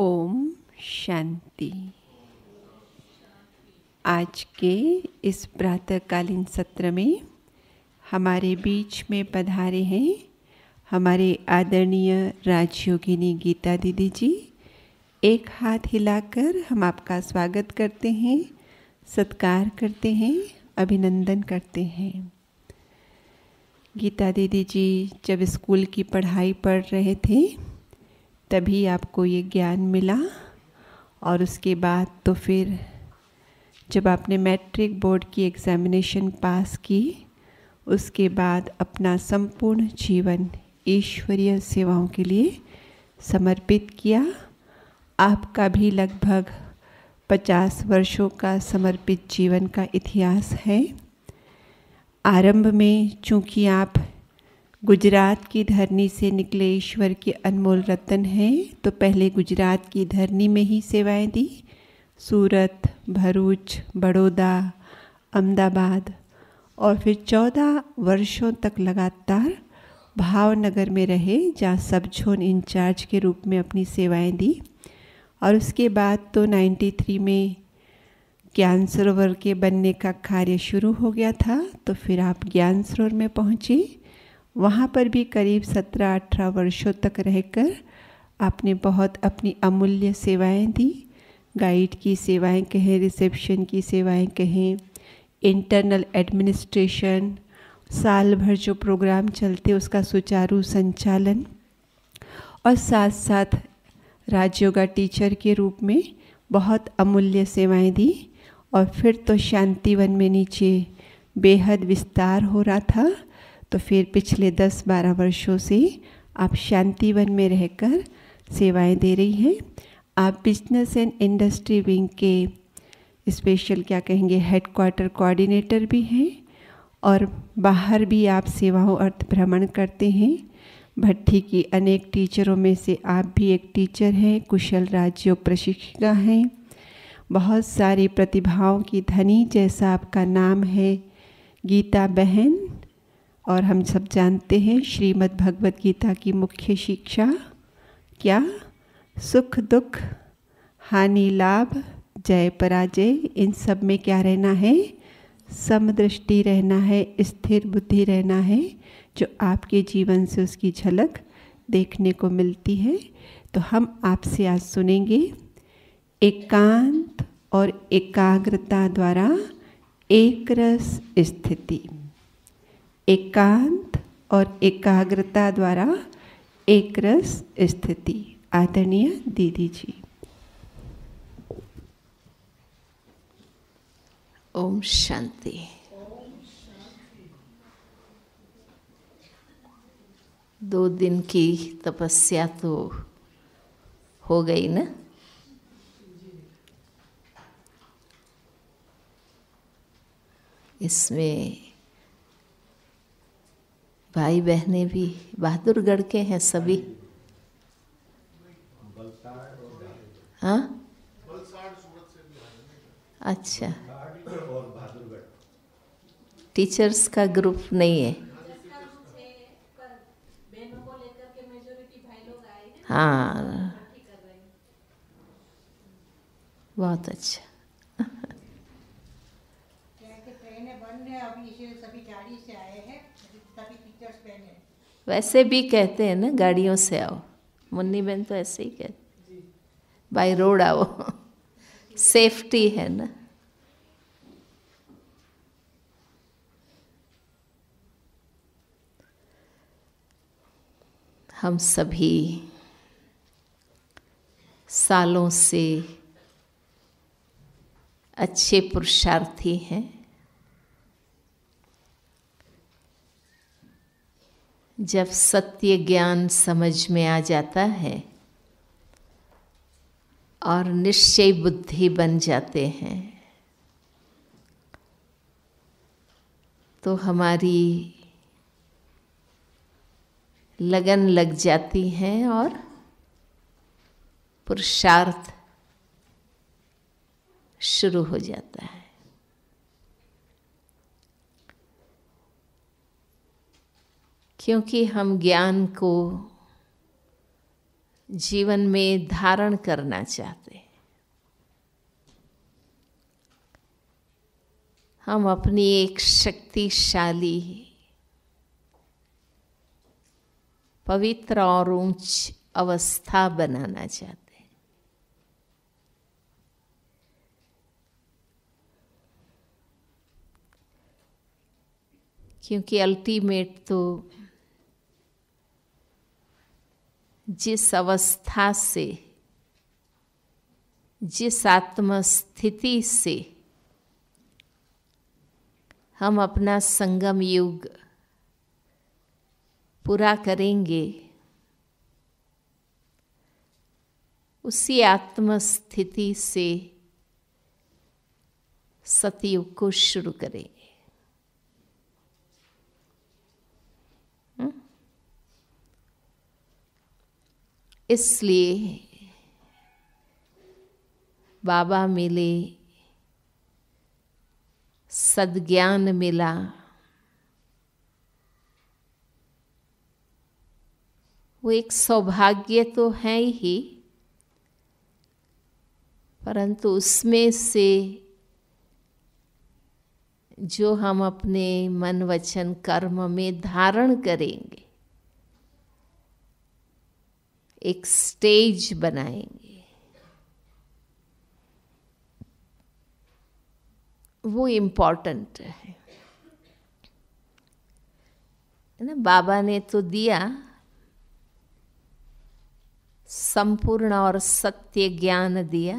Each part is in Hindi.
ओम शांति आज के इस प्रातःकालीन सत्र में हमारे बीच में पधारे हैं हमारे आदरणीय राजयोगिनी गीता दीदी जी एक हाथ हिलाकर हम आपका स्वागत करते हैं सत्कार करते हैं अभिनंदन करते हैं गीता दीदी जी जब स्कूल की पढ़ाई पढ़ रहे थे तभी आपको ये ज्ञान मिला और उसके बाद तो फिर जब आपने मैट्रिक बोर्ड की एग्ज़ामिनेशन पास की उसके बाद अपना संपूर्ण जीवन ईश्वरीय सेवाओं के लिए समर्पित किया आपका भी लगभग पचास वर्षों का समर्पित जीवन का इतिहास है आरंभ में चूंकि आप गुजरात की धरनी से निकले ईश्वर के अनमोल रतन हैं तो पहले गुजरात की धरनी में ही सेवाएं दी सूरत भरूच बड़ौदा अहमदाबाद और फिर चौदह वर्षों तक लगातार भावनगर में रहे जहाँ सब छोन इंचार्ज के रूप में अपनी सेवाएं दी और उसके बाद तो 93 में ज्ञान सरोवर के बनने का कार्य शुरू हो गया था तो फिर आप ज्ञान सरोवर में पहुँचे वहाँ पर भी करीब सत्रह अठारह वर्षों तक रहकर आपने बहुत अपनी अमूल्य सेवाएं दी गाइड की सेवाएं कहें रिसेप्शन की सेवाएं कहें इंटरनल एडमिनिस्ट्रेशन साल भर जो प्रोग्राम चलते उसका सुचारू संचालन और साथ साथ राजयोगा टीचर के रूप में बहुत अमूल्य सेवाएं दी और फिर तो शांतिवन में नीचे बेहद विस्तार हो रहा था तो फिर पिछले 10-12 वर्षों से आप शांतिवन में रहकर सेवाएं दे रही हैं आप बिजनेस एंड इंडस्ट्री विंग के स्पेशल क्या कहेंगे हेडक्वार्टर कोऑर्डिनेटर भी हैं और बाहर भी आप सेवाओं अर्थ भ्रमण करते हैं भट्टी की अनेक टीचरों में से आप भी एक टीचर हैं कुशल राज्योग प्रशिक्षिका हैं बहुत सारी प्रतिभाओं की धनी जैसा आपका नाम है गीता बहन और हम सब जानते हैं श्रीमद् भगवत गीता की मुख्य शिक्षा क्या सुख दुख हानि लाभ जय पराजय इन सब में क्या रहना है समदृष्टि रहना है स्थिर बुद्धि रहना है जो आपके जीवन से उसकी झलक देखने को मिलती है तो हम आपसे आज सुनेंगे एकांत और एकाग्रता द्वारा एकरस स्थिति एकांत और एकाग्रता द्वारा एक रस स्थिति आदरणीय दीदी जी ओम शांति दो दिन की तपस्या तो हो गई ना इसमें भाई बहनें भी बहादुरगढ़ के हैं सभी हाँ अच्छा टीचर्स का ग्रुप नहीं है हाँ बहुत अच्छा वैसे तो भी कहते हैं ना गाड़ियों से आओ मुन्नी बहन तो ऐसे ही कहते बाय रोड आओ सेफ्टी है ना हम सभी सालों से अच्छे पुरुषार्थी हैं जब सत्य ज्ञान समझ में आ जाता है और निश्चय बुद्धि बन जाते हैं तो हमारी लगन लग जाती है और पुरुषार्थ शुरू हो जाता है क्योंकि हम ज्ञान को जीवन में धारण करना चाहते हैं हम अपनी एक शक्तिशाली पवित्र और ऊंच अवस्था बनाना चाहते क्योंकि अल्टीमेट तो जिस अवस्था से जिस आत्मस्थिति से हम अपना संगम युग पूरा करेंगे उसी आत्मस्थिति से सतयुग को शुरू करेंगे इसलिए बाबा मिले सदज्ञान मिला वो एक सौभाग्य तो है ही परंतु उसमें से जो हम अपने मन वचन कर्म में धारण करेंगे एक स्टेज बनाएंगे वो इम्पॉर्टेंट है ना बाबा ने तो दिया संपूर्ण और सत्य ज्ञान दिया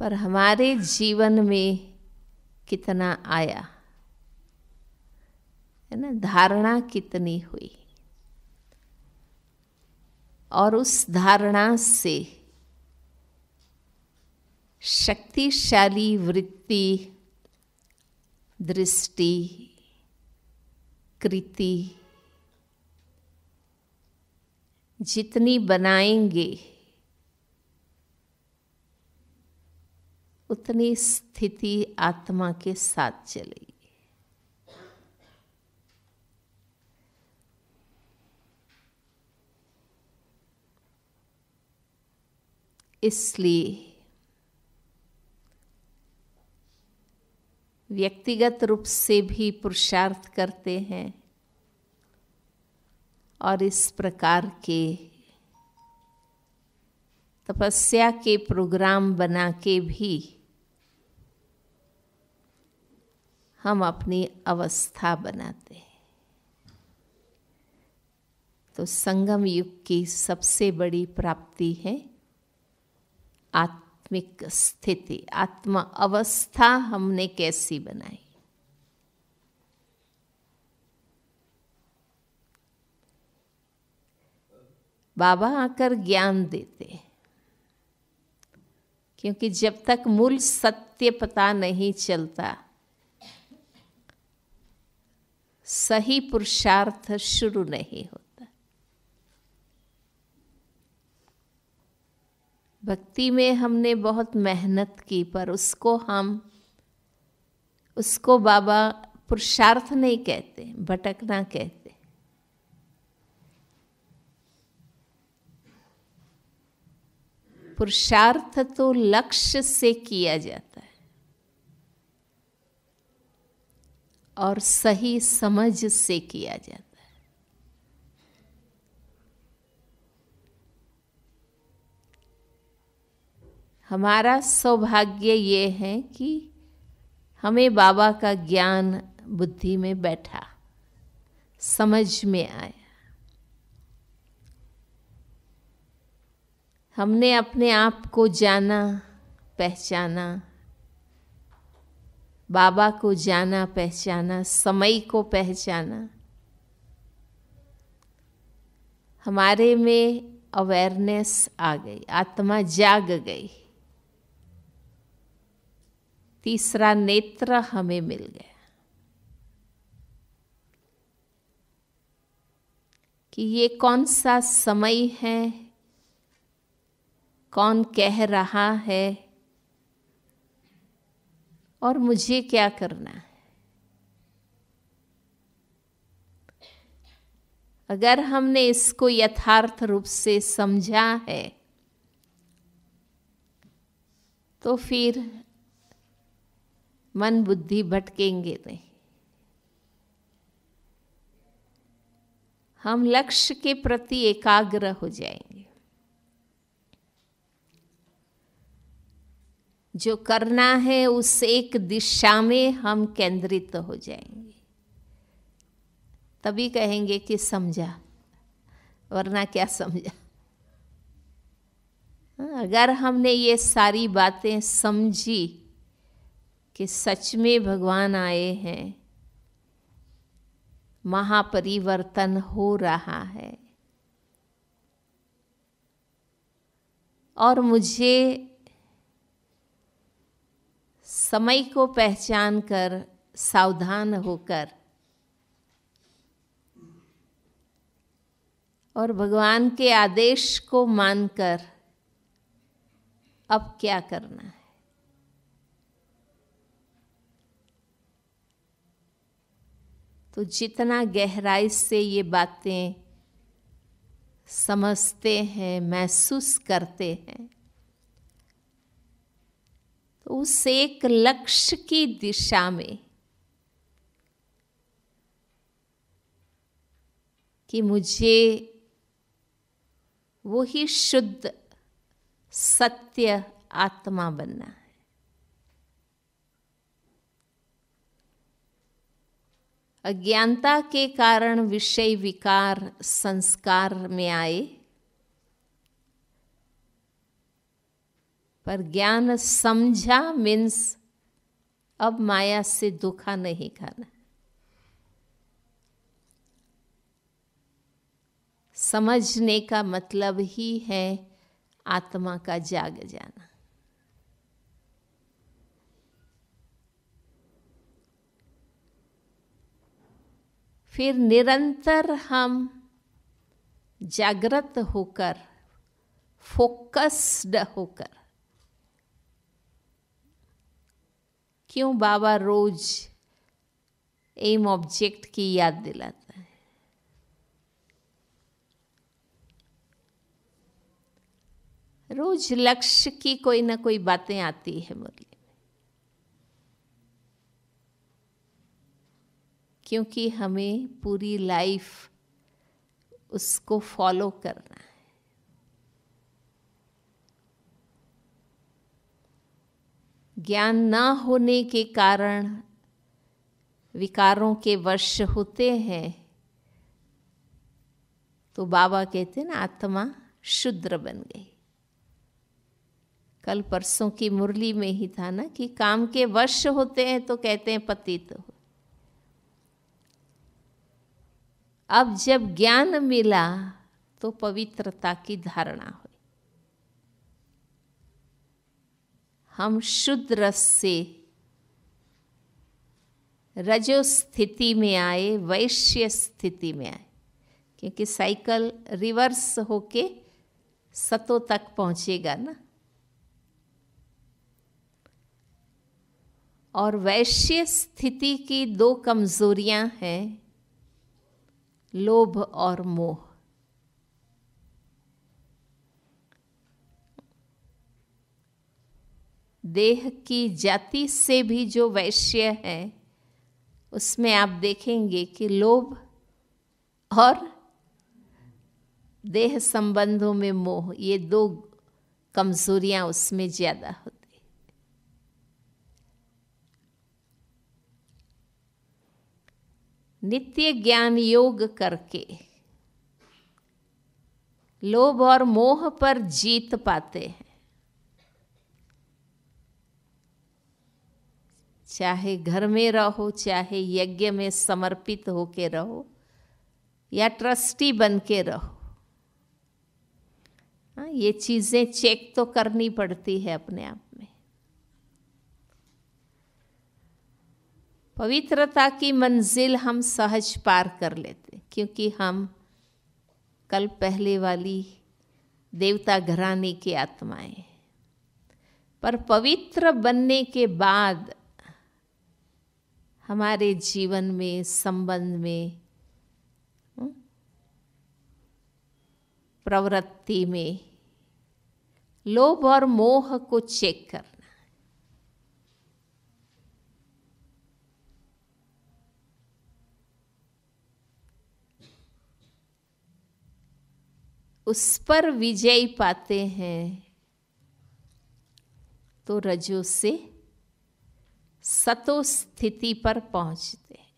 पर हमारे जीवन में कितना आया है ना धारणा कितनी हुई और उस धारणा से शक्तिशाली वृत्ति दृष्टि कृति जितनी बनाएंगे उतनी स्थिति आत्मा के साथ चलेगी इसलिए व्यक्तिगत रूप से भी पुरुषार्थ करते हैं और इस प्रकार के तपस्या के प्रोग्राम बना के भी हम अपनी अवस्था बनाते हैं तो संगम युग की सबसे बड़ी प्राप्ति है आत्मिक स्थिति आत्म अवस्था हमने कैसी बनाई बाबा आकर ज्ञान देते क्योंकि जब तक मूल सत्य पता नहीं चलता सही पुरुषार्थ शुरू नहीं होता भक्ति में हमने बहुत मेहनत की पर उसको हम उसको बाबा पुरुषार्थ नहीं कहते भटकना कहते पुरुषार्थ तो लक्ष्य से किया जाता है और सही समझ से किया जाता है हमारा सौभाग्य ये है कि हमें बाबा का ज्ञान बुद्धि में बैठा समझ में आया हमने अपने आप को जाना पहचाना बाबा को जाना पहचाना समय को पहचाना हमारे में अवेयरनेस आ गई आत्मा जाग गई तीसरा नेत्र हमें मिल गया कि ये कौन सा समय है कौन कह रहा है और मुझे क्या करना है अगर हमने इसको यथार्थ रूप से समझा है तो फिर मन बुद्धि भटकेंगे नहीं हम लक्ष्य के प्रति एकाग्र हो जाएंगे जो करना है उस एक दिशा में हम केंद्रित तो हो जाएंगे तभी कहेंगे कि समझा वरना क्या समझा हाँ, अगर हमने ये सारी बातें समझी कि सच में भगवान आए हैं महापरिवर्तन हो रहा है और मुझे समय को पहचान कर सावधान होकर और भगवान के आदेश को मानकर अब क्या करना है तो जितना गहराई से ये बातें समझते हैं महसूस करते हैं तो उस एक लक्ष्य की दिशा में कि मुझे वो ही शुद्ध सत्य आत्मा बनना है अज्ञानता के कारण विषय विकार संस्कार में आए पर ज्ञान समझा मीन्स अब माया से दुखा नहीं खाना समझने का मतलब ही है आत्मा का जाग जाना फिर निरंतर हम जागृत होकर फोकस्ड होकर क्यों बाबा रोज एम ऑब्जेक्ट की याद दिलाता है रोज लक्ष्य की कोई ना कोई बातें आती है मुरली क्योंकि हमें पूरी लाइफ उसको फॉलो करना है ज्ञान ना होने के कारण विकारों के वर्ष होते हैं तो बाबा कहते हैं ना आत्मा शुद्र बन गई कल परसों की मुरली में ही था ना कि काम के वर्ष होते हैं तो कहते हैं पतित तो हो अब जब ज्ञान मिला तो पवित्रता की धारणा हुई हम शुद्ध रस से रजो स्थिति में आए वैश्य स्थिति में आए क्योंकि साइकिल रिवर्स होके सतो तक पहुंचेगा ना और वैश्य स्थिति की दो कमजोरियां हैं लोभ और मोह देह की जाति से भी जो वैश्य है उसमें आप देखेंगे कि लोभ और देह संबंधों में मोह ये दो कमजोरियां उसमें ज़्यादा होती नित्य ज्ञान योग करके लोभ और मोह पर जीत पाते हैं चाहे घर में रहो चाहे यज्ञ में समर्पित होके रहो या ट्रस्टी बन के रहो हाँ, ये चीज़ें चेक तो करनी पड़ती है अपने आप पवित्रता की मंजिल हम सहज पार कर लेते क्योंकि हम कल पहले वाली देवता घराने की आत्माएं पर पवित्र बनने के बाद हमारे जीवन में संबंध में हम्म, प्रवृत्ति में लोभ और मोह को चेक कर उस पर विजय पाते हैं तो रजो से सतो स्थिति पर पहुंचते हैं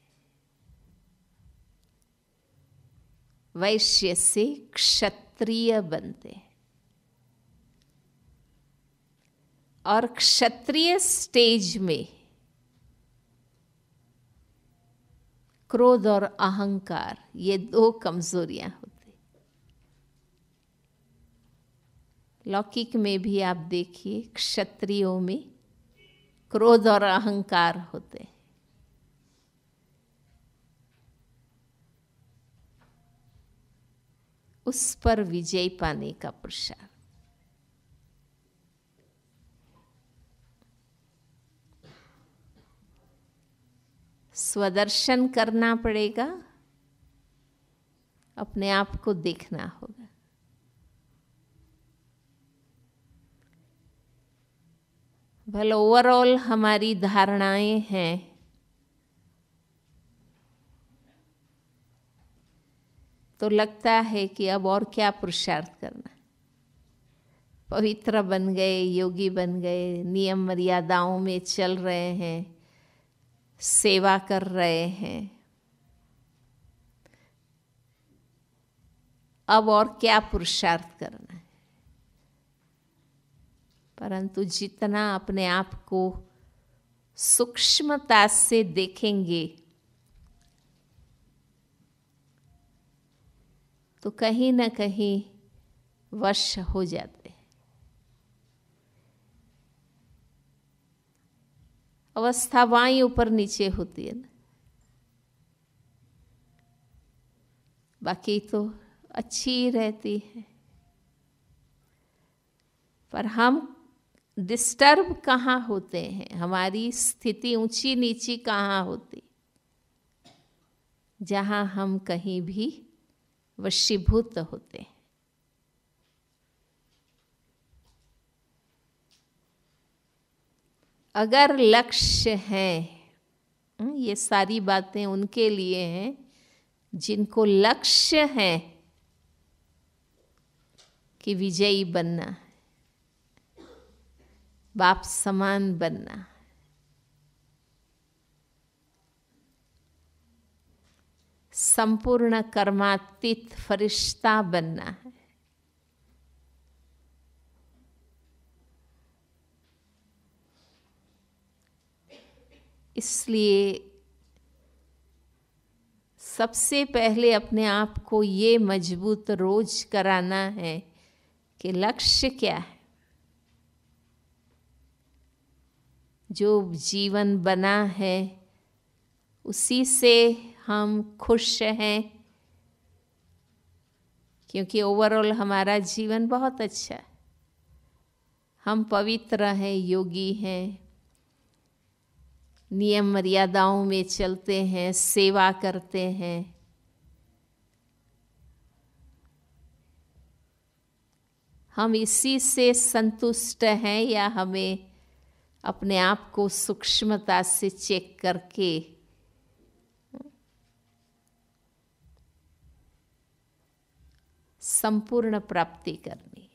वैश्य से क्षत्रिय बनते हैं और क्षत्रिय स्टेज में क्रोध और अहंकार ये दो कमजोरियां होती लौकिक में भी आप देखिए क्षत्रियों में क्रोध और अहंकार होते हैं उस पर विजय पाने का पुरुषार्थ स्वदर्शन करना पड़ेगा अपने आप को देखना होगा भले ओवरऑल हमारी धारणाएं हैं तो लगता है कि अब और क्या पुरुषार्थ करना पवित्र बन गए योगी बन गए नियम मर्यादाओं में चल रहे हैं सेवा कर रहे हैं अब और क्या पुरुषार्थ करना परंतु जितना अपने आप को सूक्ष्मता से देखेंगे तो कहीं ना कहीं वश हो जाते हैं अवस्था वाई ऊपर नीचे होती है ना बाकी तो अच्छी रहती है पर हम डिस्टर्ब कहाँ होते हैं हमारी स्थिति ऊंची नीची कहाँ होती जहाँ हम कहीं भी वशीभूत होते हैं अगर लक्ष्य हैं हम्म, ये सारी बातें उनके लिए हैं जिनको लक्ष्य है कि विजयी बनना बाप समान बनना संपूर्ण कर्मातीत फरिश्ता बनना है इसलिए सबसे पहले अपने आप को ये मजबूत रोज कराना है कि लक्ष्य क्या है जो जीवन बना है उसी से हम खुश हैं क्योंकि ओवरऑल हमारा जीवन बहुत अच्छा है हम पवित्र हैं योगी हैं नियम मर्यादाओं में चलते हैं सेवा करते हैं हम इसी से संतुष्ट हैं या हमें अपने आप को सूक्ष्मता से चेक करके संपूर्ण प्राप्ति करनी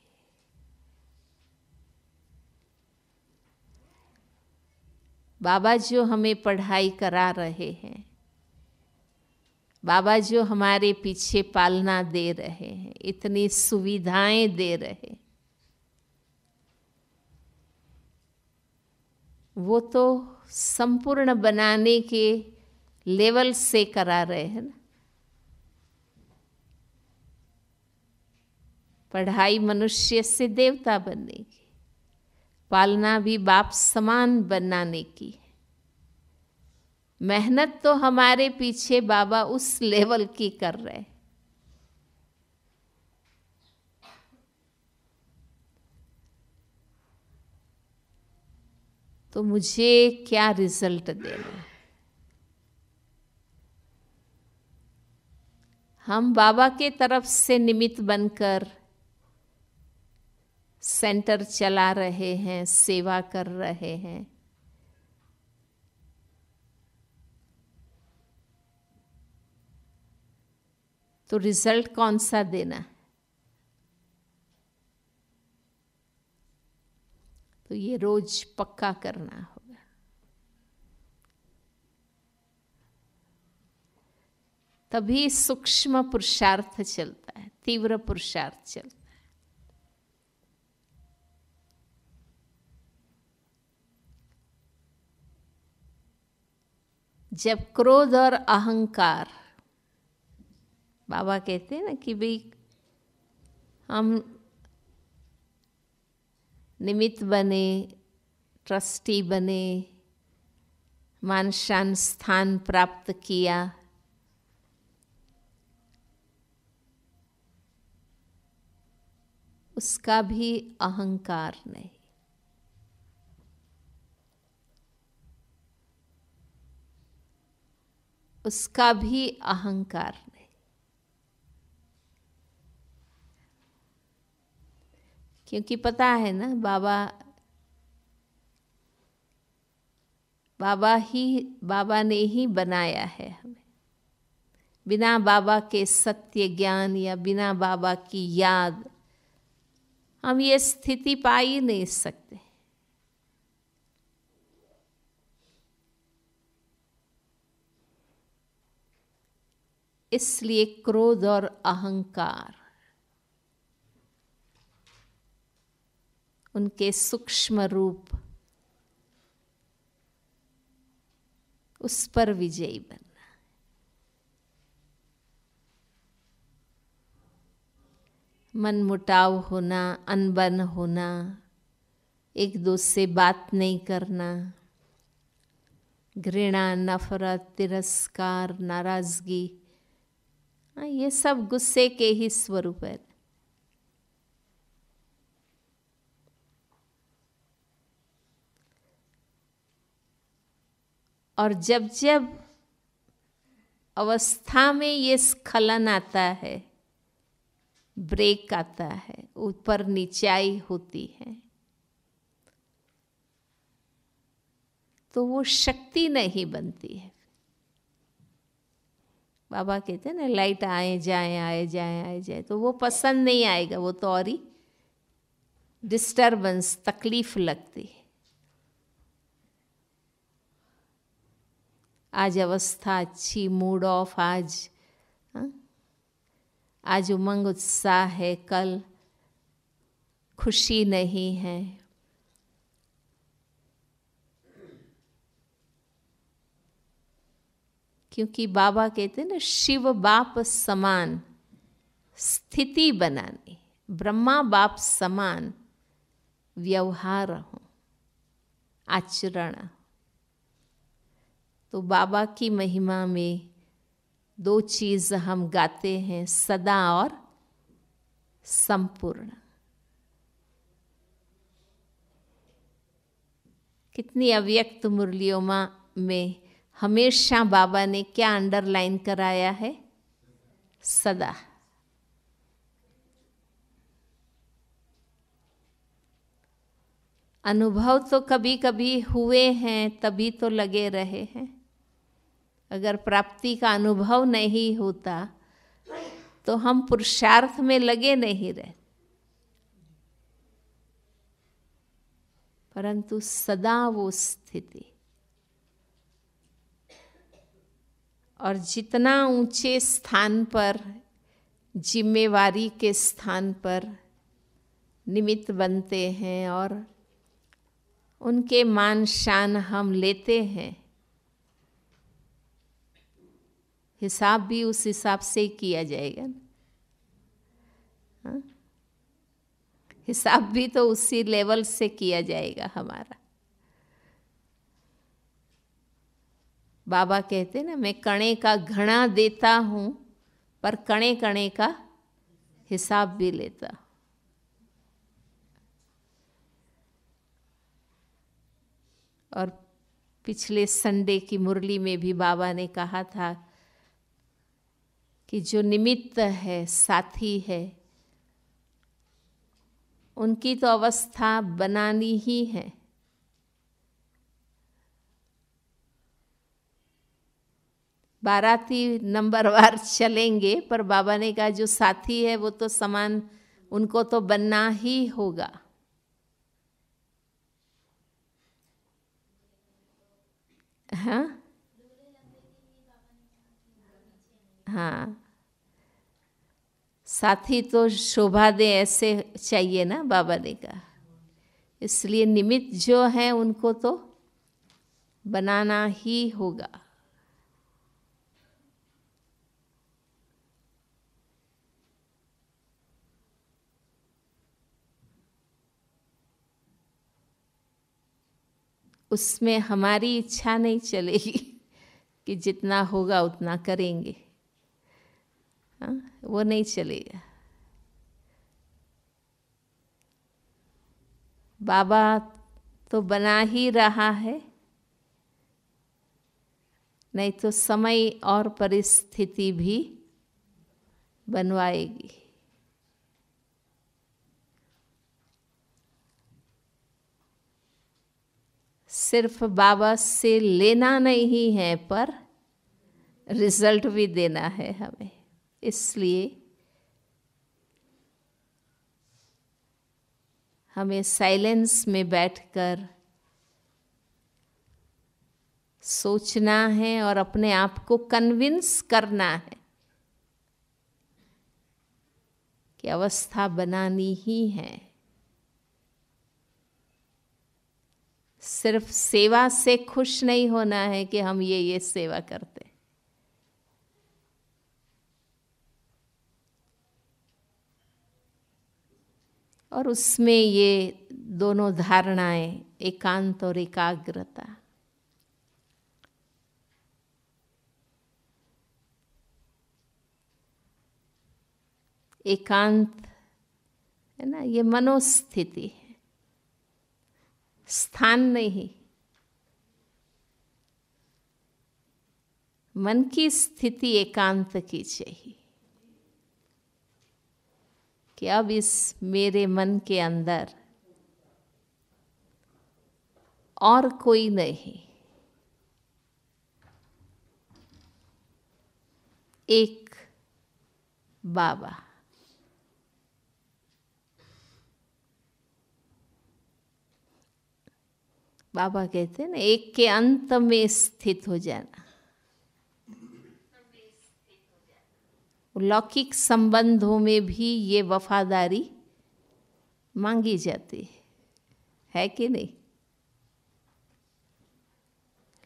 बाबा जो हमें पढ़ाई करा रहे हैं बाबा जो हमारे पीछे पालना दे रहे हैं इतनी सुविधाएं दे रहे हैं वो तो संपूर्ण बनाने के लेवल से करा रहे हैं ना पढ़ाई मनुष्य से देवता बनने की पालना भी बाप समान बनाने की है मेहनत तो हमारे पीछे बाबा उस लेवल की कर रहे हैं तो मुझे क्या रिजल्ट देना हम बाबा के तरफ से निमित्त बनकर सेंटर चला रहे हैं सेवा कर रहे हैं तो रिजल्ट कौन सा देना है तो ये रोज पक्का करना होगा तभी सूक्ष्म पुरुषार्थ चलता है तीव्र पुरुषार्थ चलता है जब क्रोध और अहंकार बाबा कहते हैं ना कि भाई हम निमित्त बने ट्रस्टी बने मानशान स्थान प्राप्त किया उसका भी अहंकार नहीं उसका भी अहंकार क्योंकि पता है ना बाबा बाबा ही बाबा ने ही बनाया है हमें बिना बाबा के सत्य ज्ञान या बिना बाबा की याद हम ये स्थिति पा ही नहीं सकते इसलिए क्रोध और अहंकार उनके सूक्ष्म रूप उस पर विजयी बनना मन मुटाव होना अनबन होना एक दूसरे से बात नहीं करना घृणा नफरत तिरस्कार नाराजगी हाँ, ये सब गुस्से के ही स्वरूप है और जब जब अवस्था में ये स्खलन आता है ब्रेक आता है ऊपर निचाई होती है तो वो शक्ति नहीं बनती है बाबा कहते हैं ना लाइट आए जाए आए जाए आए जाए तो वो पसंद नहीं आएगा वो तो और ही डिस्टर्बेंस तकलीफ लगती है आज अवस्था अच्छी मूड ऑफ आज हाँ? आज उमंग उत्साह है कल खुशी नहीं है क्योंकि बाबा कहते हैं ना शिव बाप समान स्थिति बनानी ब्रह्मा बाप समान व्यवहार हो आचरण तो बाबा की महिमा में दो चीज़ हम गाते हैं सदा और संपूर्ण कितनी अव्यक्त मुरलियों में हमेशा बाबा ने क्या अंडरलाइन कराया है सदा अनुभव तो कभी कभी हुए हैं तभी तो लगे रहे हैं अगर प्राप्ति का अनुभव नहीं होता तो हम पुरुषार्थ में लगे नहीं रहे परंतु सदा वो स्थिति और जितना ऊंचे स्थान पर जिम्मेवारी के स्थान पर निमित्त बनते हैं और उनके मान शान हम लेते हैं हिसाब भी उस हिसाब से ही किया जाएगा हाँ? हिसाब भी तो उसी लेवल से किया जाएगा हमारा बाबा कहते ना मैं कणे का घणा देता हूँ पर कणे कणे का हिसाब भी लेता और पिछले संडे की मुरली में भी बाबा ने कहा था कि जो निमित्त है साथी है उनकी तो अवस्था बनानी ही है बाराती नंबर वार चलेंगे पर बाबा ने कहा जो साथी है वो तो समान उनको तो बनना ही होगा हाँ हाँ साथी तो शोभा दे ऐसे चाहिए ना बाबा ने कहा इसलिए निमित्त जो है उनको तो बनाना ही होगा उसमें हमारी इच्छा नहीं चलेगी कि जितना होगा उतना करेंगे वो नहीं चली बाबा तो बना ही रहा है नहीं तो समय और परिस्थिति भी बनवाएगी सिर्फ बाबा से लेना नहीं है पर रिजल्ट भी देना है हमें इसलिए हमें साइलेंस में बैठकर सोचना है और अपने आप को कन्विंस करना है कि अवस्था बनानी ही है सिर्फ सेवा से खुश नहीं होना है कि हम ये ये सेवा करते और उसमें ये दोनों धारणाएं एकांत और एकाग्रता एकांत है ना ये मनोस्थिति है स्थान नहीं मन की स्थिति एकांत की चाहिए कि अब इस मेरे मन के अंदर और कोई नहीं एक बाबा बाबा कहते हैं ना एक के अंत में स्थित हो जाना लौकिक संबंधों में भी ये वफादारी मांगी जाती है है कि नहीं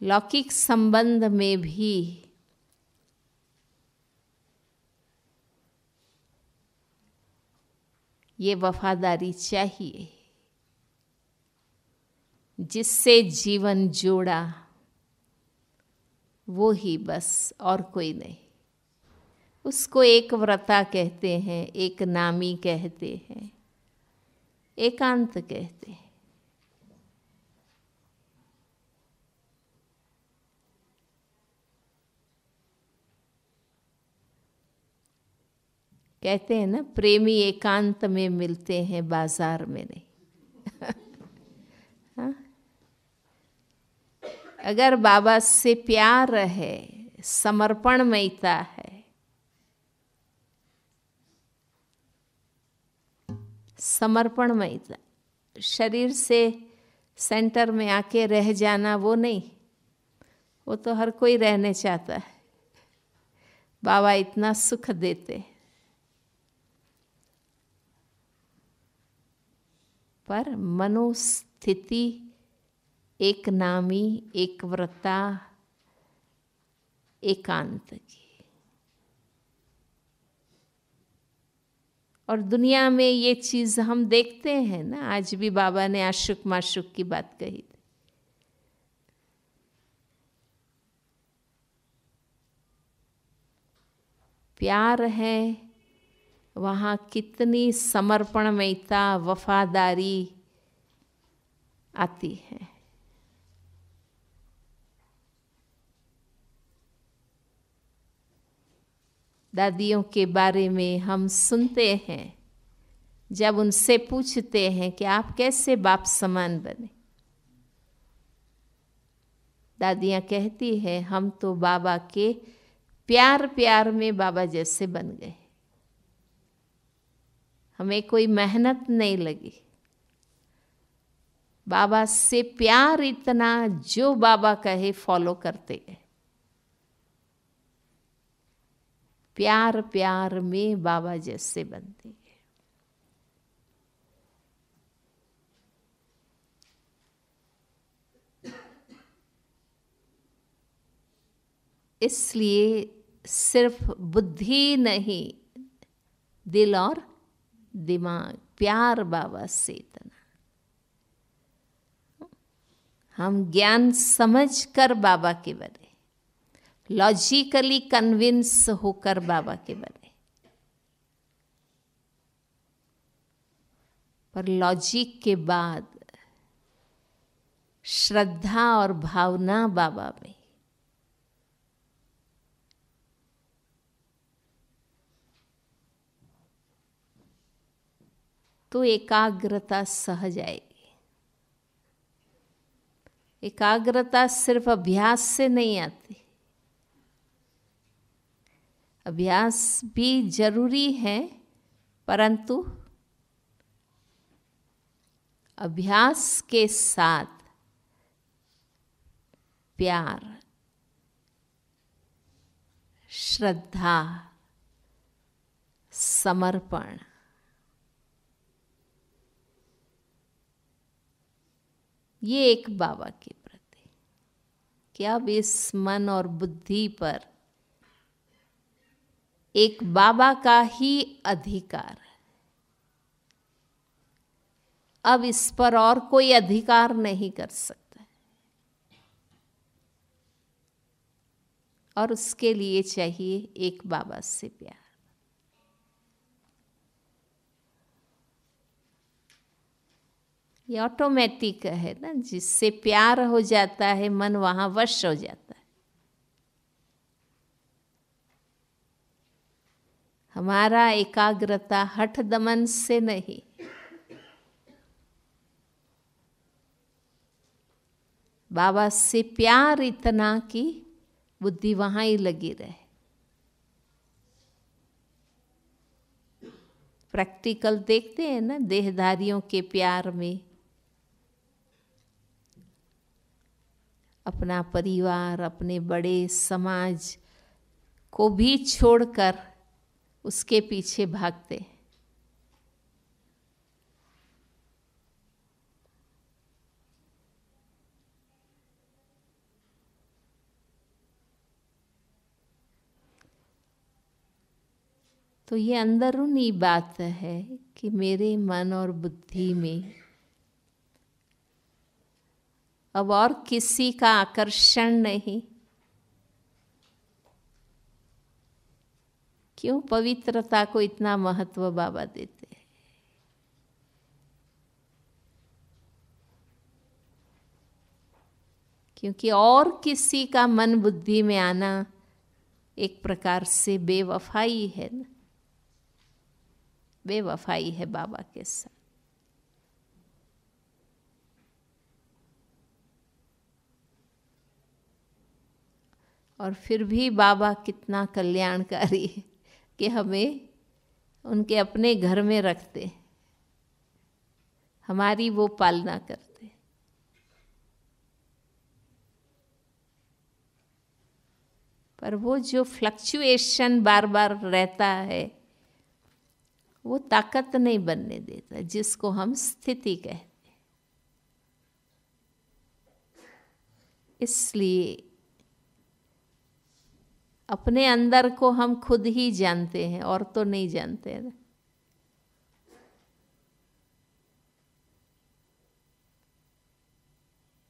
लौकिक संबंध में भी ये वफादारी चाहिए जिससे जीवन जोड़ा वो ही बस और कोई नहीं उसको एक व्रता कहते हैं एक नामी कहते हैं एकांत कहते हैं कहते हैं ना प्रेमी एकांत में मिलते हैं बाजार में नहीं हाँ? अगर बाबा से प्यार है समर्पण मयता है समर्पणमय शरीर से सेंटर में आके रह जाना वो नहीं वो तो हर कोई रहने चाहता है बाबा इतना सुख देते पर मनोस्थिति एक नामी एक व्रता एकांत की और दुनिया में ये चीज़ हम देखते हैं ना आज भी बाबा ने आशुक माशुक की बात कही थी प्यार है वहाँ कितनी समर्पण समर्पणमयता वफादारी आती है दादियों के बारे में हम सुनते हैं जब उनसे पूछते हैं कि आप कैसे बाप समान बने दादियाँ कहती है हम तो बाबा के प्यार प्यार में बाबा जैसे बन गए हमें कोई मेहनत नहीं लगी बाबा से प्यार इतना जो बाबा कहे फॉलो करते गए प्यार प्यार में बाबा जैसे बनते हैं इसलिए सिर्फ बुद्धि नहीं दिल और दिमाग प्यार बाबा से इतना हम ज्ञान समझ कर बाबा के बने लॉजिकली कन्विंस होकर बाबा के बने पर लॉजिक के बाद श्रद्धा और भावना बाबा में तो एकाग्रता सहज आएगी एकाग्रता सिर्फ अभ्यास से नहीं आती अभ्यास भी जरूरी है परंतु अभ्यास के साथ प्यार श्रद्धा समर्पण ये एक बाबा के प्रति क्या अब इस मन और बुद्धि पर एक बाबा का ही अधिकार अब इस पर और कोई अधिकार नहीं कर सकता और उसके लिए चाहिए एक बाबा से प्यार ये ऑटोमेटिक है ना जिससे प्यार हो जाता है मन वहां वश हो जाता है हमारा एकाग्रता हठ दमन से नहीं बाबा से प्यार इतना कि बुद्धि वहां ही लगी रहे प्रैक्टिकल देखते हैं ना देहधारियों के प्यार में अपना परिवार अपने बड़े समाज को भी छोड़कर उसके पीछे भागते तो ये अंदरूनी बात है कि मेरे मन और बुद्धि में अब और किसी का आकर्षण नहीं क्यों पवित्रता को इतना महत्व बाबा देते हैं क्योंकि और किसी का मन बुद्धि में आना एक प्रकार से बेवफाई है ना बेवफाई है बाबा के साथ और फिर भी बाबा कितना कल्याणकारी है कि हमें उनके अपने घर में रखते हमारी वो पालना करते पर वो जो फ्लक्चुएशन बार बार रहता है वो ताकत नहीं बनने देता जिसको हम स्थिति कहते इसलिए अपने अंदर को हम खुद ही जानते हैं और तो नहीं जानते हैं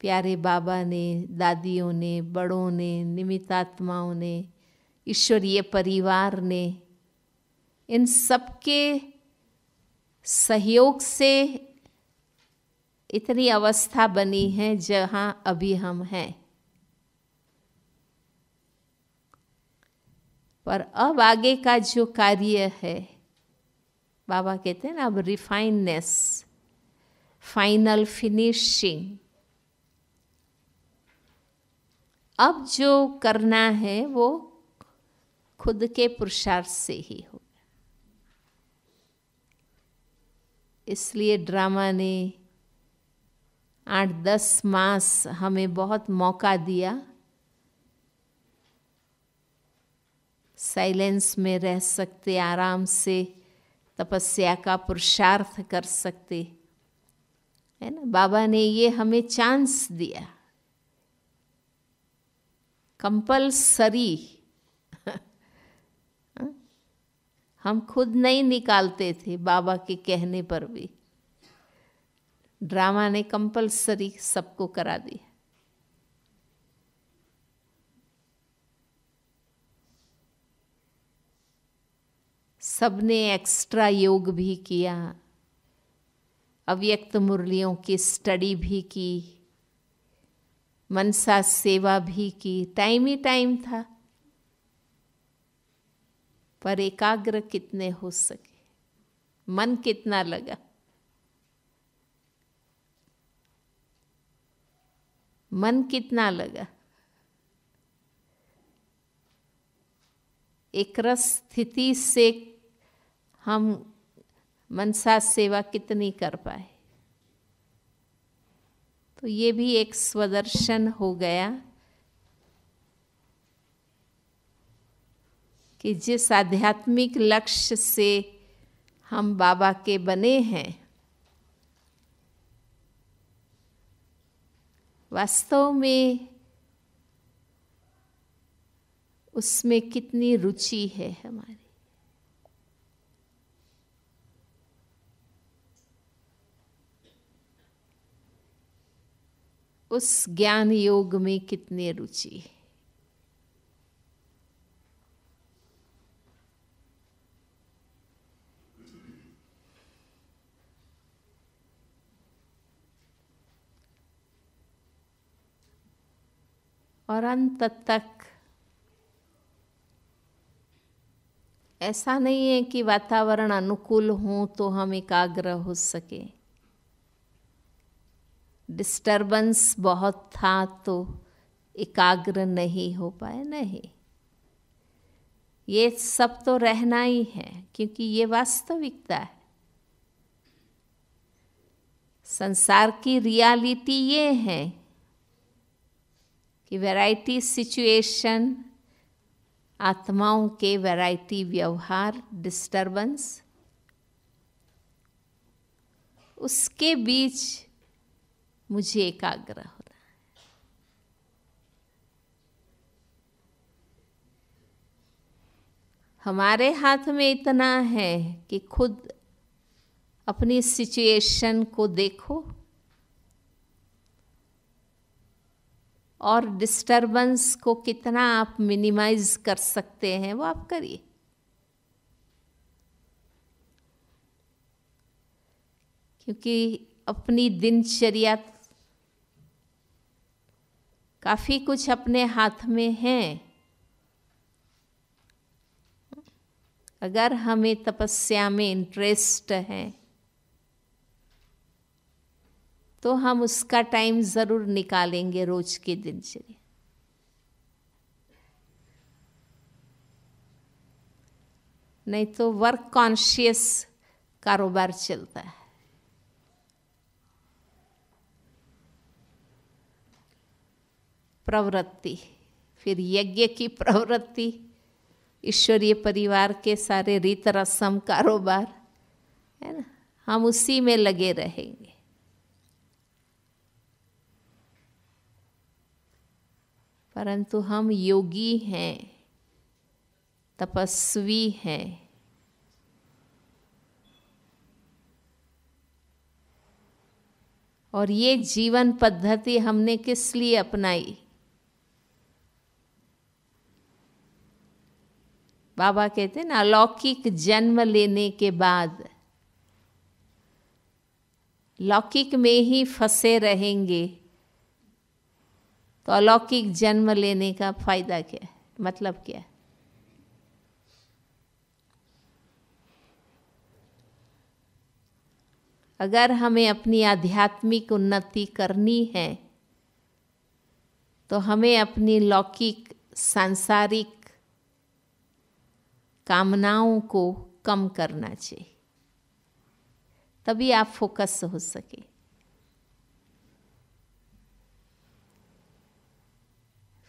प्यारे बाबा ने दादियों ने बड़ों ने निमितात्माओं ने ईश्वरीय परिवार ने इन सबके सहयोग से इतनी अवस्था बनी है जहाँ अभी हम हैं पर अब आगे का जो कार्य है बाबा कहते हैं ना अब रिफाइननेस फाइनल फिनिशिंग अब जो करना है वो खुद के पुरुषार्थ से ही होगा इसलिए ड्रामा ने आठ दस मास हमें बहुत मौका दिया साइलेंस में रह सकते आराम से तपस्या का पुरुषार्थ कर सकते है ना बाबा ने ये हमें चांस दिया कंपलसरी हम खुद नहीं निकालते थे बाबा के कहने पर भी ड्रामा ने कंपलसरी सबको करा दिया सबने एक्स्ट्रा योग भी किया अव्यक्त मुरलियों की स्टडी भी की मनसा सेवा भी की टाइम ही टाइम था पर एकाग्र कितने हो सके मन कितना लगा मन कितना लगा एक रस स्थिति से हम मनसा सेवा कितनी कर पाए तो ये भी एक स्वदर्शन हो गया कि जिस आध्यात्मिक लक्ष्य से हम बाबा के बने हैं वास्तव में उसमें कितनी रुचि है हमारी उस ज्ञान योग में कितनी रुचि और अंत तक ऐसा नहीं है कि वातावरण अनुकूल हो तो हम एकाग्र हो सकें डिस्टरबेंस बहुत था तो एकाग्र नहीं हो पाए नहीं ये सब तो रहना ही है क्योंकि ये वास्तविकता है संसार की रियलिटी ये है कि वैरायटी सिचुएशन आत्माओं के वैरायटी व्यवहार डिस्टरबेंस उसके बीच मुझे एकाग्र हो रहा है हमारे हाथ में इतना है कि खुद अपनी सिचुएशन को देखो और डिस्टरबेंस को कितना आप मिनिमाइज कर सकते हैं वो आप करिए क्योंकि अपनी दिनचर्या काफ़ी कुछ अपने हाथ में है अगर हमें तपस्या में इंटरेस्ट है तो हम उसका टाइम ज़रूर निकालेंगे रोज के दिनचर्या नहीं तो वर्क कॉन्शियस कारोबार चलता है प्रवृत्ति फिर यज्ञ की प्रवृत्ति ईश्वरीय परिवार के सारे रीत रस्म कारोबार है ना हम उसी में लगे रहेंगे परंतु हम योगी हैं तपस्वी हैं और ये जीवन पद्धति हमने किस लिए अपनाई बाबा कहते हैं ना अलौकिक जन्म लेने के बाद लौकिक में ही फंसे रहेंगे तो अलौकिक जन्म लेने का फायदा क्या है मतलब क्या है अगर हमें अपनी आध्यात्मिक उन्नति करनी है तो हमें अपनी लौकिक सांसारिक कामनाओं को कम करना चाहिए तभी आप फोकस हो सके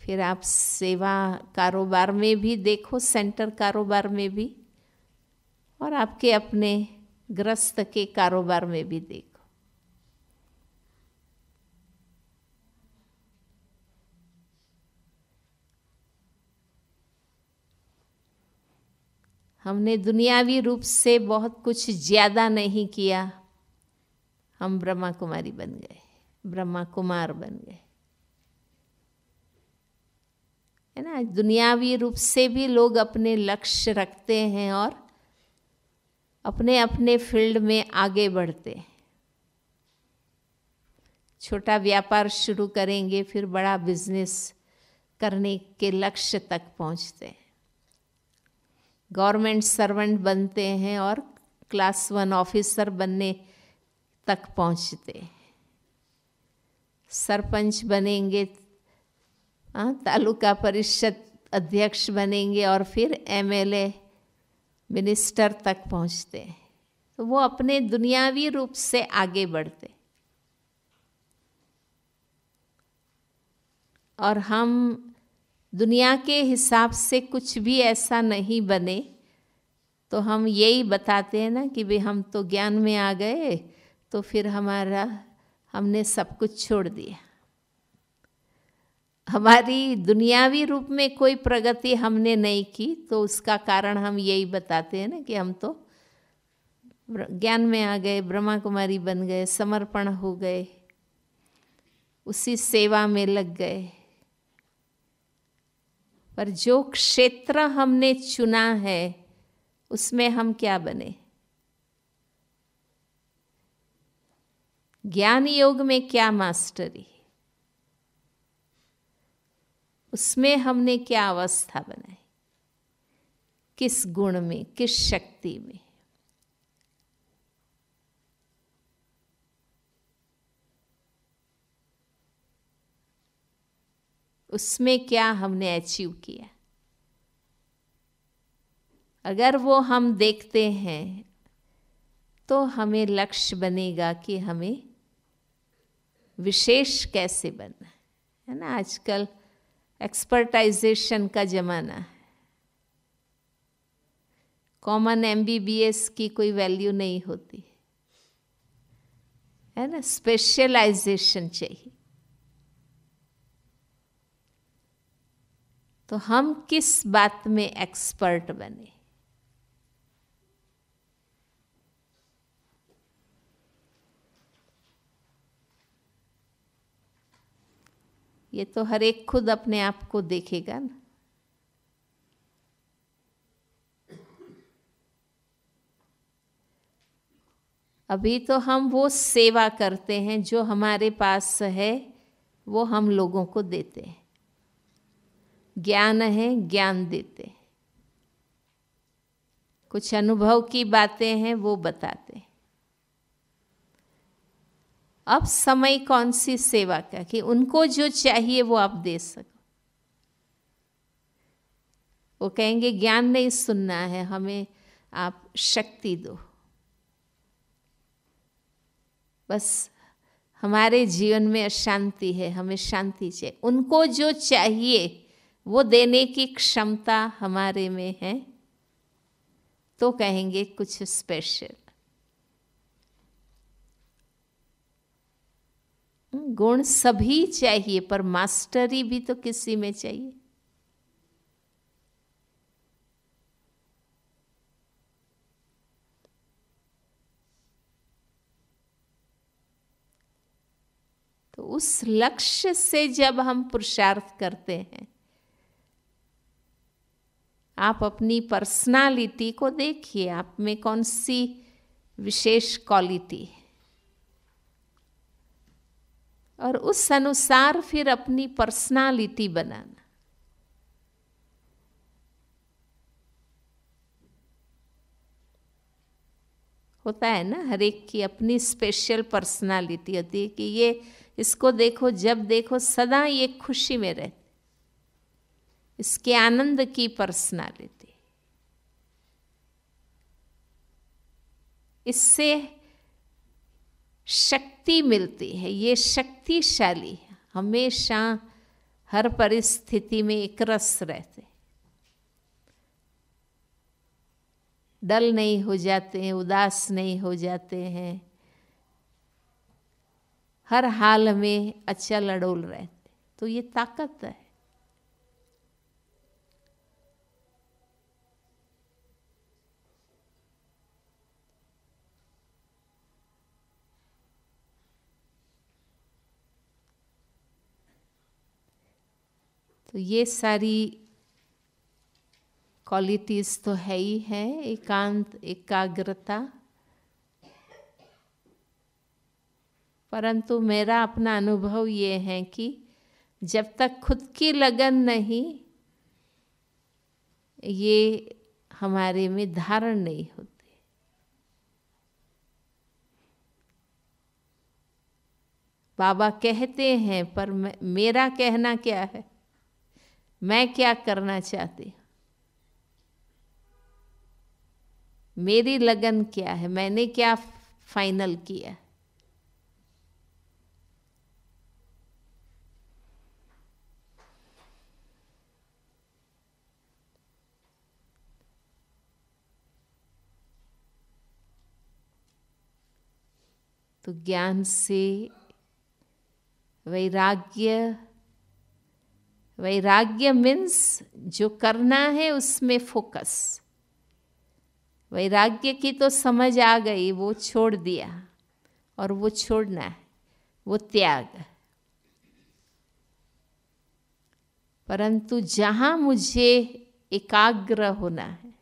फिर आप सेवा कारोबार में भी देखो सेंटर कारोबार में भी और आपके अपने ग्रस्त के कारोबार में भी देखो हमने दुनियावी रूप से बहुत कुछ ज़्यादा नहीं किया हम ब्रह्मा कुमारी बन गए ब्रह्मा कुमार बन गए है ना दुनियावी रूप से भी लोग अपने लक्ष्य रखते हैं और अपने अपने फील्ड में आगे बढ़ते हैं छोटा व्यापार शुरू करेंगे फिर बड़ा बिजनेस करने के लक्ष्य तक पहुंचते हैं गवर्नमेंट सर्वेंट बनते हैं और क्लास वन ऑफिसर बनने तक पहुंचते सरपंच बनेंगे तालुका परिषद अध्यक्ष बनेंगे और फिर एमएलए मिनिस्टर तक पहुंचते तो वो अपने दुनियावी रूप से आगे बढ़ते और हम दुनिया के हिसाब से कुछ भी ऐसा नहीं बने तो हम यही बताते हैं ना कि भाई हम तो ज्ञान में आ गए तो फिर हमारा हमने सब कुछ छोड़ दिया हमारी दुनियावी रूप में कोई प्रगति हमने नहीं की तो उसका कारण हम यही बताते हैं ना कि हम तो ज्ञान में आ गए ब्रह्मा कुमारी बन गए समर्पण हो गए उसी सेवा में लग गए पर जो क्षेत्र हमने चुना है उसमें हम क्या बने ज्ञान योग में क्या मास्टरी उसमें हमने क्या अवस्था बनाई किस गुण में किस शक्ति में उसमें क्या हमने अचीव किया अगर वो हम देखते हैं तो हमें लक्ष्य बनेगा कि हमें विशेष कैसे बनना है ना आजकल एक्सपर्टाइजेशन का ज़माना है कॉमन एमबीबीएस की कोई वैल्यू नहीं होती है ना स्पेशलाइजेशन चाहिए तो हम किस बात में एक्सपर्ट बने ये तो हर एक खुद अपने आप को देखेगा ना अभी तो हम वो सेवा करते हैं जो हमारे पास है वो हम लोगों को देते हैं ज्ञान है ज्ञान देते कुछ अनुभव की बातें हैं वो बताते अब समय कौन सी सेवा का कि उनको जो चाहिए वो आप दे सको वो कहेंगे ज्ञान नहीं सुनना है हमें आप शक्ति दो बस हमारे जीवन में अशांति है हमें शांति चाहिए उनको जो चाहिए वो देने की क्षमता हमारे में है तो कहेंगे कुछ स्पेशल गुण सभी चाहिए पर मास्टरी भी तो किसी में चाहिए तो उस लक्ष्य से जब हम पुरुषार्थ करते हैं आप अपनी पर्सनालिटी को देखिए आप में कौन सी विशेष क्वालिटी है और उस अनुसार फिर अपनी पर्सनालिटी बनाना होता है ना हर एक की अपनी स्पेशल पर्सनालिटी होती है कि ये इसको देखो जब देखो सदा ये खुशी में रहती इसके आनंद की पर्सनालिटी इससे शक्ति मिलती है ये शक्तिशाली हमेशा हर परिस्थिति में एक रस रहते डल नहीं हो जाते हैं उदास नहीं हो जाते हैं हर हाल में अच्छा लड़ोल रहते तो ये ताकत है तो ये सारी क्वालिटीज़ तो है ही है एकांत एकाग्रता परंतु मेरा अपना अनुभव ये है कि जब तक खुद की लगन नहीं ये हमारे में धारण नहीं होती बाबा कहते हैं पर मेरा कहना क्या है मैं क्या करना चाहती मेरी लगन क्या है मैंने क्या फाइनल किया तो ज्ञान से वैराग्य वैराग्य मीन्स जो करना है उसमें फोकस वैराग्य की तो समझ आ गई वो छोड़ दिया और वो छोड़ना है वो त्याग परंतु जहां मुझे एकाग्र होना है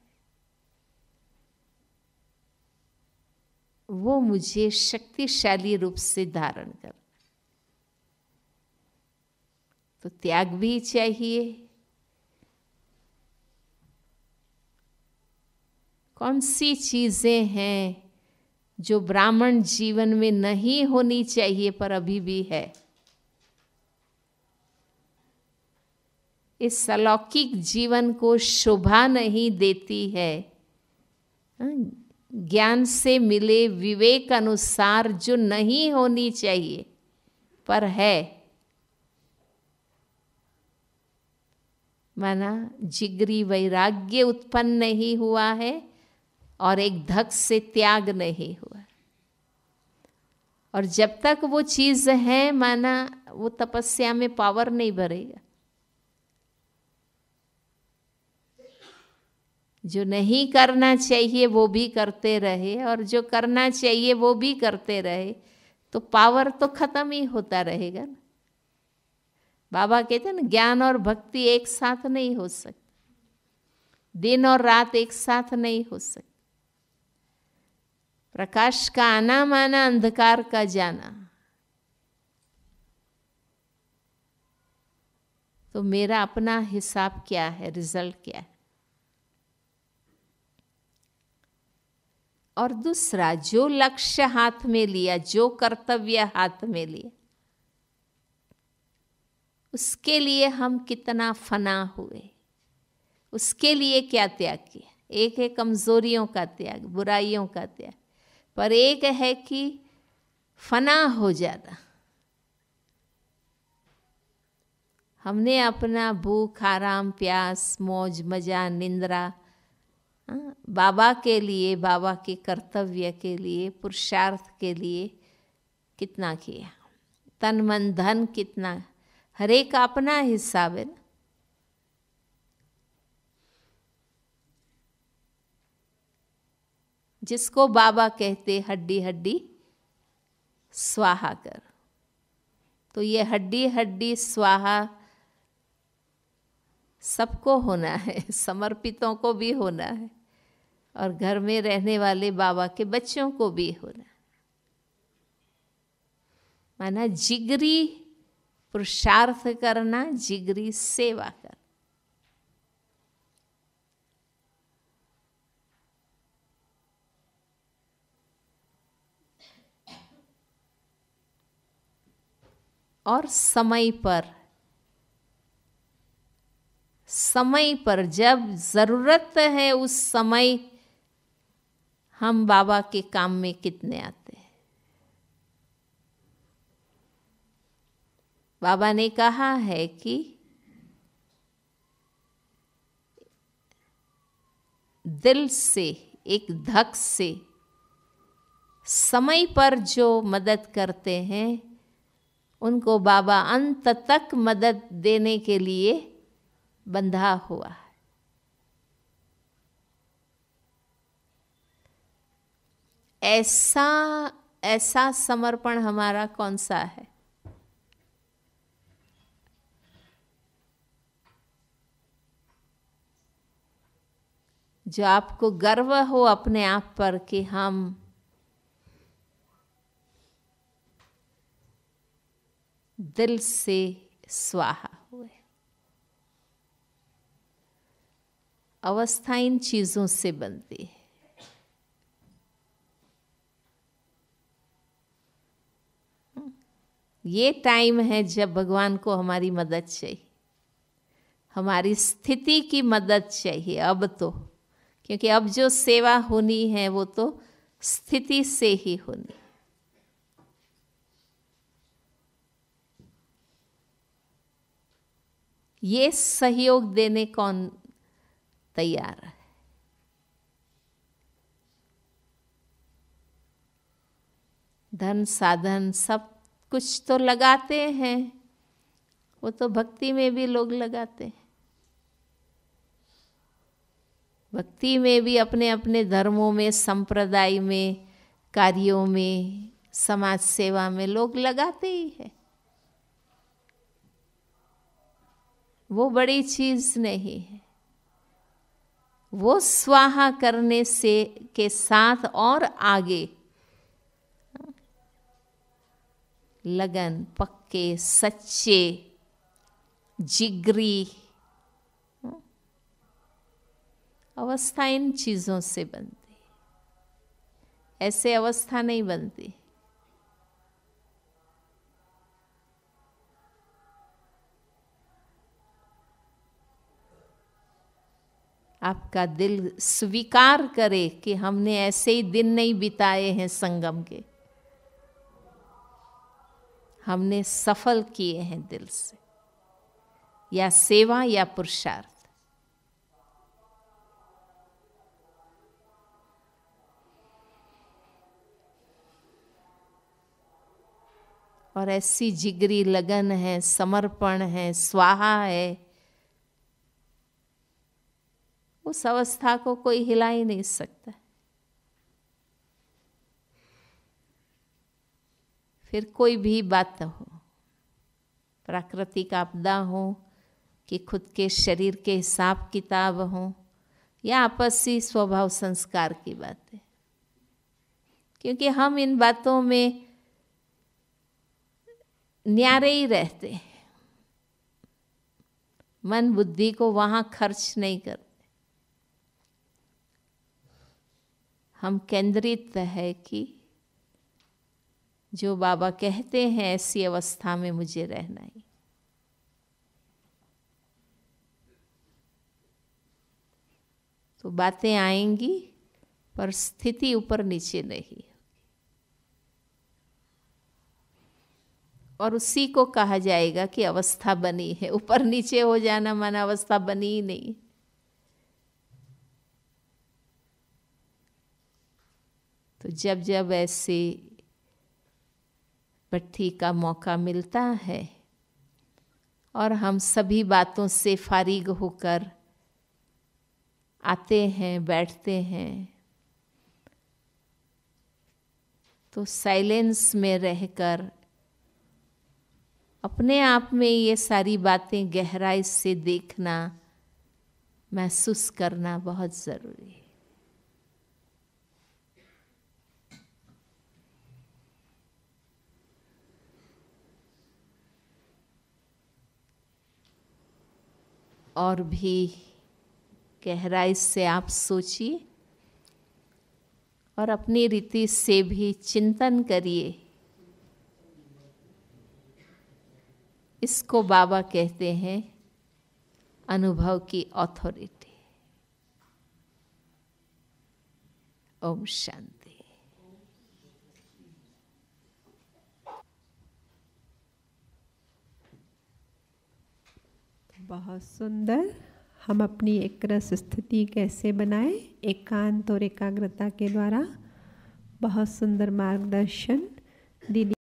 वो मुझे शक्तिशाली रूप से धारण करना तो त्याग भी चाहिए कौन सी चीज़ें हैं जो ब्राह्मण जीवन में नहीं होनी चाहिए पर अभी भी है इस अलौकिक जीवन को शोभा नहीं देती है हाँ, ज्ञान से मिले विवेक अनुसार जो नहीं होनी चाहिए पर है माना जिगरी वैराग्य उत्पन्न नहीं हुआ है और एक धक से त्याग नहीं हुआ और जब तक वो चीज़ है माना वो तपस्या में पावर नहीं भरेगा जो नहीं करना चाहिए वो भी करते रहे और जो करना चाहिए वो भी करते रहे तो पावर तो ख़त्म ही होता रहेगा ना बाबा कहते ना ज्ञान और भक्ति एक साथ नहीं हो सकती दिन और रात एक साथ नहीं हो सकती प्रकाश का आना माना अंधकार का जाना तो मेरा अपना हिसाब क्या है रिजल्ट क्या है और दूसरा जो लक्ष्य हाथ में लिया जो कर्तव्य हाथ में लिया उसके लिए हम कितना फना हुए उसके लिए क्या त्याग किया एक है कमज़ोरियों का त्याग बुराइयों का त्याग पर एक है कि फना हो जाना हमने अपना भूख आराम प्यास मौज मजा निंद्रा हाँ, बाबा के लिए बाबा के कर्तव्य के लिए पुरुषार्थ के लिए कितना किया तन मन धन कितना हरेक अपना हिस्सा है ना जिसको बाबा कहते हड्डी हड्डी स्वाहा कर तो ये हड्डी हड्डी स्वाहा सबको होना है समर्पितों को भी होना है और घर में रहने वाले बाबा के बच्चों को भी होना माना जिगरी पुरुषार्थ करना जिगरी सेवा करना और समय पर समय पर जब ज़रूरत है उस समय हम बाबा के काम में कितने आते हैं बाबा ने कहा है कि दिल से एक धक से समय पर जो मदद करते हैं उनको बाबा अंत तक मदद देने के लिए बंधा हुआ है ऐसा ऐसा समर्पण हमारा कौन सा है जो आपको गर्व हो अपने आप पर कि हम दिल से स्वाहा हुए अवस्था इन चीज़ों से बनती है ये टाइम है जब भगवान को हमारी मदद चाहिए हमारी स्थिति की मदद चाहिए अब तो क्योंकि अब जो सेवा होनी है वो तो स्थिति से ही होनी ये सहयोग देने कौन तैयार है धन साधन सब कुछ तो लगाते हैं वो तो भक्ति में भी लोग लगाते हैं भक्ति में भी अपने अपने धर्मों में संप्रदाय में कार्यों में समाज सेवा में लोग लगाते ही है वो बड़ी चीज नहीं है वो स्वाहा करने से के साथ और आगे लगन पक्के सच्चे जिगरी अवस्था इन चीज़ों से बनती ऐसे अवस्था नहीं बनती आपका दिल स्वीकार करे कि हमने ऐसे ही दिन नहीं बिताए हैं संगम के हमने सफल किए हैं दिल से या सेवा या पुरुषार्थ और ऐसी जिगरी लगन है समर्पण है स्वाहा है उस अवस्था को कोई हिला ही नहीं सकता फिर कोई भी बात हो प्राकृतिक आपदा हो कि खुद के शरीर के हिसाब किताब हो या आपसी स्वभाव संस्कार की बात है क्योंकि हम इन बातों में न्यारे ही रहते मन बुद्धि को वहाँ खर्च नहीं करते हम केंद्रित है कि जो बाबा कहते हैं ऐसी अवस्था में मुझे रहना है तो बातें आएंगी पर स्थिति ऊपर नीचे नहीं और उसी को कहा जाएगा कि अवस्था बनी है ऊपर नीचे हो जाना माना अवस्था बनी ही नहीं तो जब जब ऐसे भट्टी का मौका मिलता है और हम सभी बातों से फारिग होकर आते हैं बैठते हैं तो साइलेंस में रहकर अपने आप में ये सारी बातें गहराई से देखना महसूस करना बहुत ज़रूरी है और भी गहराई से आप सोचिए और अपनी रीति से भी चिंतन करिए इसको बाबा कहते हैं अनुभव की ऑथोरिटी ओम शांति बहुत सुंदर हम अपनी एक रस स्थिति कैसे बनाएं एकांत और एकाग्रता के द्वारा बहुत सुंदर मार्गदर्शन दीदी